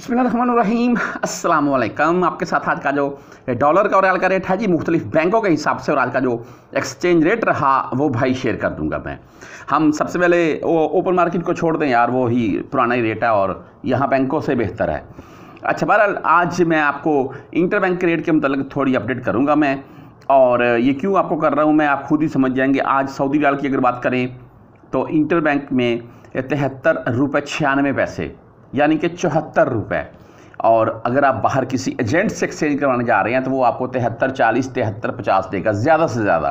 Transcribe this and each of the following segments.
अस्सलाम वालेकुम आपके साथ आज का जो डॉलर का और आज का रेट है जी मुख्तलिफ बैंकों के हिसाब से और आज का जो एक्सचेंज रेट रहा वो भाई शेयर कर दूंगा मैं हम सबसे पहले वो ओपन मार्केट को छोड़ दें यार वो ही पुराना ही रेट है और यहाँ बैंकों से बेहतर है अच्छा बहरहाल आज मैं आपको इंटर बैंक रेट के मतलब थोड़ी अपडेट करूँगा मैं और ये क्यों आपको कर रहा हूँ मैं आप खुद ही समझ जाएंगे आज सऊदी रियाल की अगर बात करें तो इंटर बैंक में तिहत्तर रुपये छियानवे पैसे यानी कि चौहत्तर रुपये और अगर आप बाहर किसी एजेंट से एक्सचेंज करवाने जा रहे हैं तो वो आपको तिहत्तर चालीस तिहत्तर पचास देगा ज़्यादा से ज़्यादा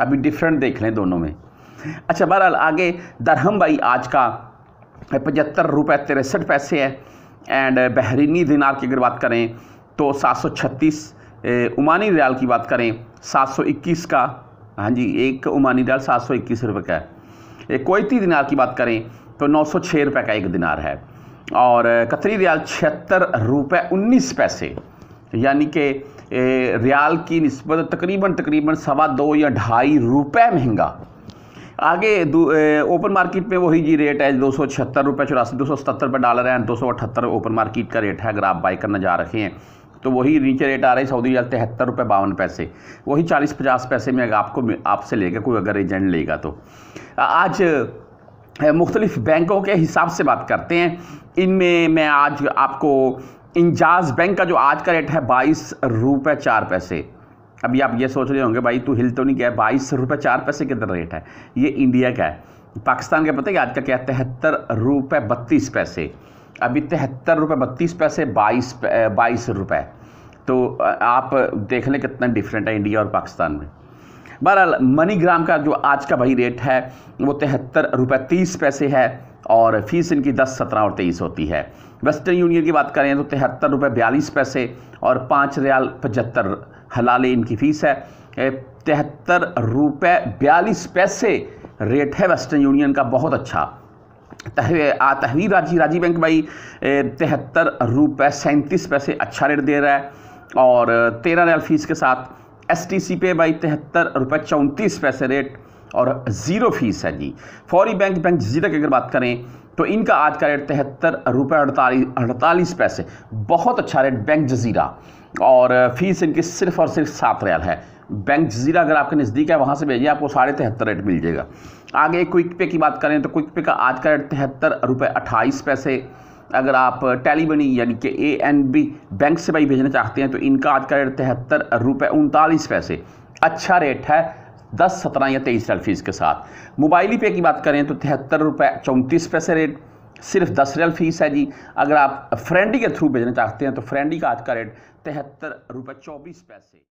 अभी डिफरेंट देख लें दोनों में अच्छा बहरहाल आगे दरहम भाई आज का पचहत्तर रुपये तिरसठ पैसे है एंड बहरीनी दिनार की अगर बात करें तो सात सौ छत्तीस उमानी रियाल की बात करें सात सौ इक्कीस का हाँ जी एक उमानी रियाल सात सौ इक्कीस रुपये का है कोयती दिनार की बात करें तो नौ सौ छः रुपये का एक दिनार है और कतरी रियाल छिहत्तर रुपये उन्नीस पैसे यानी कि रियाल की नस्बत तकरीबन तकरीबन सवा दो या ढाई रुपये महंगा आगे ओपन मार्केट में वही जी रेट है दो सौ छिहत्तर रुपये चौरासी दो सौ सतहत्तर रुपये डॉलर है दो सौ अठहत्तर ओपन मार्केट का रेट है अगर आप बाई करना जा रहे हैं तो वही नीचे रेट आ रहे है सऊदी रियाल तिहत्तर रुपये बावन पैसे वही चालीस पचास पैसे में अगर आपको आपसे लेगा कोई अगर एजेंट लेगा तो आज मुख्तलिफ़ बैंकों के हिसाब से बात करते हैं इनमें मैं आज आपको इंजाज बैंक का जो आज का रेट है बाईस रुपये चार पैसे अभी आप ये सोच रहे होंगे भाई तू हिल तो नहीं गया बाईस रुपये चार पैसे कितना रेट है ये इंडिया का है पाकिस्तान का पता है कि आज का क्या है तिहत्तर रुपये बत्तीस पैसे अभी तिहत्तर रुपये बत्तीस पैसे बाईस बाईस रुपये तो आप देख लें कितना डिफरेंट है इंडिया और पाकिस्तान में बहरहाल मनीग्राम का जो आज का भाई रेट है वो तिहत्तर रुपये तीस पैसे है और फीस इनकी दस सत्रह और तेईस होती है वेस्टर्न यूनियन की बात करें तो तिहत्तर रुपये बयालीस पैसे और पाँच रियाल पचहत्तर हलाले इनकी फ़ीस है तिहत्तर रुपये बयालीस पैसे रेट है वेस्टर्न यूनियन का बहुत अच्छा तहवीर राजी राजीव बैंक भाई तिहत्तर रुपये सैंतीस पैसे अच्छा रेट दे रहा है और तेरह रियाल फीस के साथ एस टी सी पे बाई तिहत्तर रुपये चौंतीस पैसे रेट और ज़ीरो फीस है जी फौरी बैंक बैंक जीरो की अगर बात करें तो इनका आज का रेट तिहत्तर रुपये अड़तालीस अड़तालीस पैसे बहुत अच्छा रेट बैंक जजीरा और फीस इनकी सिर्फ और सिर्फ सात रियाल है बैंक जजीरा अगर आपके नज़दीक है वहाँ से भेजिए आपको साढ़े तिहत्तर रेट मिल जाएगा आगे क्विक पे की बात करें तो क्विक पे का आज का रेट तिहत्तर रुपये अट्ठाईस पैसे अगर आप टैली बनी यानी कि ए एन बी बैंक से भाई भेजना चाहते हैं तो इनका आज का रेट तिहत्तर रुपये उनतालीस पैसे अच्छा रेट है दस सत्रह या तेईस रियल फीस के साथ मोबाइली पे की बात करें तो तिहत्तर रुपये चौंतीस पैसे रेट सिर्फ दस रियल फीस है जी अगर आप फ्रेंडी के थ्रू भेजना चाहते हैं तो फ्रेंडी का आज का रेट तिहत्तर रुपये चौबीस पैसे